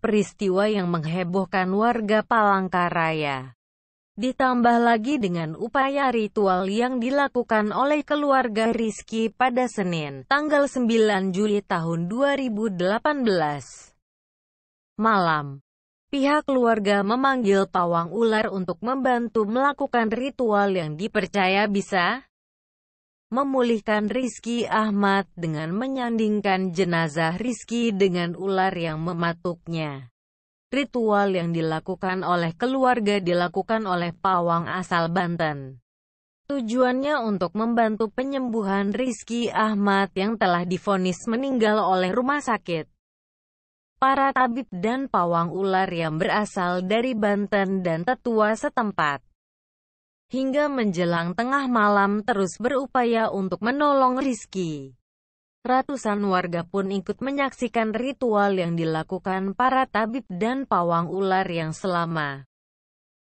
peristiwa yang menghebohkan warga Palangkaraya. Ditambah lagi dengan upaya ritual yang dilakukan oleh keluarga Rizky pada Senin, tanggal 9 Juli tahun 2018. Malam, pihak keluarga memanggil pawang ular untuk membantu melakukan ritual yang dipercaya bisa memulihkan Rizky Ahmad dengan menyandingkan jenazah Rizky dengan ular yang mematuknya. Ritual yang dilakukan oleh keluarga dilakukan oleh pawang asal Banten. Tujuannya untuk membantu penyembuhan Rizky Ahmad yang telah difonis meninggal oleh rumah sakit. Para tabib dan pawang ular yang berasal dari Banten dan tetua setempat hingga menjelang tengah malam terus berupaya untuk menolong Rizky. Ratusan warga pun ikut menyaksikan ritual yang dilakukan para tabib dan pawang ular yang selama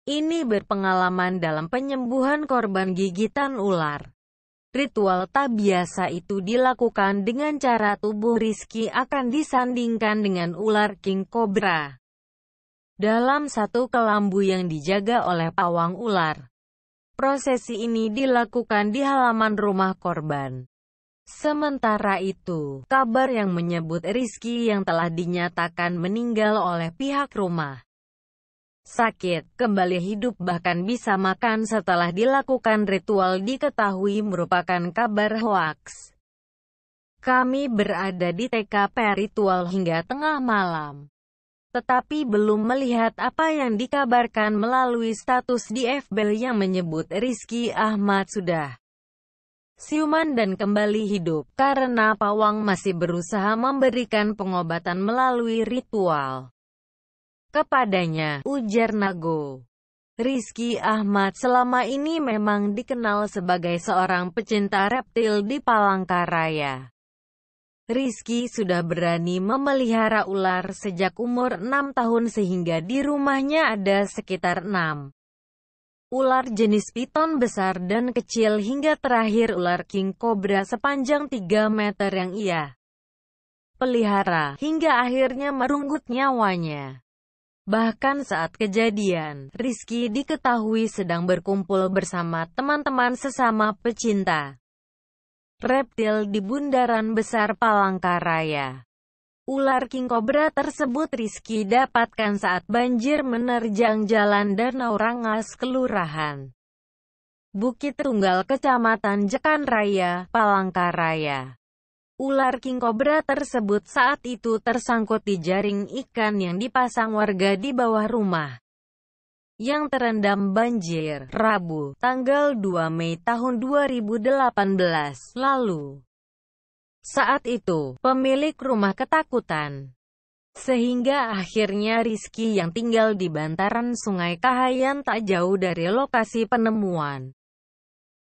ini berpengalaman dalam penyembuhan korban gigitan ular. Ritual tak biasa itu dilakukan dengan cara tubuh Rizky akan disandingkan dengan ular king cobra. Dalam satu kelambu yang dijaga oleh pawang ular, Prosesi ini dilakukan di halaman rumah korban. Sementara itu, kabar yang menyebut Rizky yang telah dinyatakan meninggal oleh pihak rumah sakit, kembali hidup bahkan bisa makan setelah dilakukan ritual diketahui merupakan kabar hoaks. Kami berada di TKP ritual hingga tengah malam tetapi belum melihat apa yang dikabarkan melalui status di FB yang menyebut Rizky Ahmad sudah siuman dan kembali hidup, karena Pawang masih berusaha memberikan pengobatan melalui ritual kepadanya, ujar Nago. Rizky Ahmad selama ini memang dikenal sebagai seorang pecinta reptil di Palangkaraya. Rizky sudah berani memelihara ular sejak umur 6 tahun sehingga di rumahnya ada sekitar 6 ular jenis piton besar dan kecil hingga terakhir ular king cobra sepanjang 3 meter yang ia pelihara, hingga akhirnya merunggut nyawanya. Bahkan saat kejadian, Rizky diketahui sedang berkumpul bersama teman-teman sesama pecinta reptil di Bundaran Besar Palangkaraya. Ular king cobra tersebut Rizky dapatkan saat banjir menerjang Jalan Danau Rangas, Kelurahan Bukit Tunggal, Kecamatan Jekan Raya, Palangkaraya. Ular king cobra tersebut saat itu tersangkut di jaring ikan yang dipasang warga di bawah rumah yang terendam banjir, Rabu, tanggal 2 Mei tahun 2018 lalu. Saat itu, pemilik rumah ketakutan. Sehingga akhirnya Rizky yang tinggal di bantaran sungai Kahayan tak jauh dari lokasi penemuan.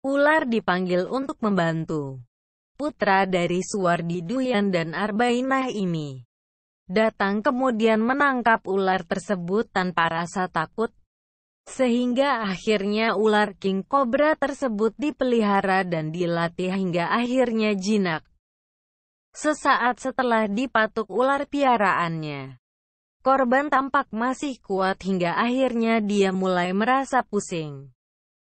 Ular dipanggil untuk membantu. Putra dari Suwardi Duyan dan Arbainah ini datang kemudian menangkap ular tersebut tanpa rasa takut sehingga akhirnya ular king cobra tersebut dipelihara dan dilatih hingga akhirnya jinak. Sesaat setelah dipatuk ular piaraannya, korban tampak masih kuat hingga akhirnya dia mulai merasa pusing.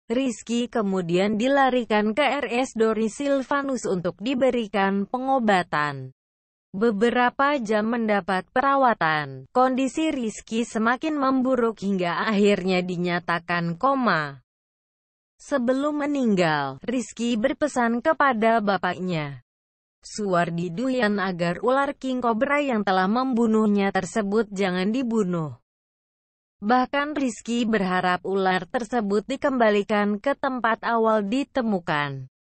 Rizky kemudian dilarikan ke RS Dori Silvanus untuk diberikan pengobatan. Beberapa jam mendapat perawatan, kondisi Rizky semakin memburuk hingga akhirnya dinyatakan koma. Sebelum meninggal, Rizky berpesan kepada bapaknya, Suwardi Duyan agar ular King Cobra yang telah membunuhnya tersebut jangan dibunuh. Bahkan Rizky berharap ular tersebut dikembalikan ke tempat awal ditemukan.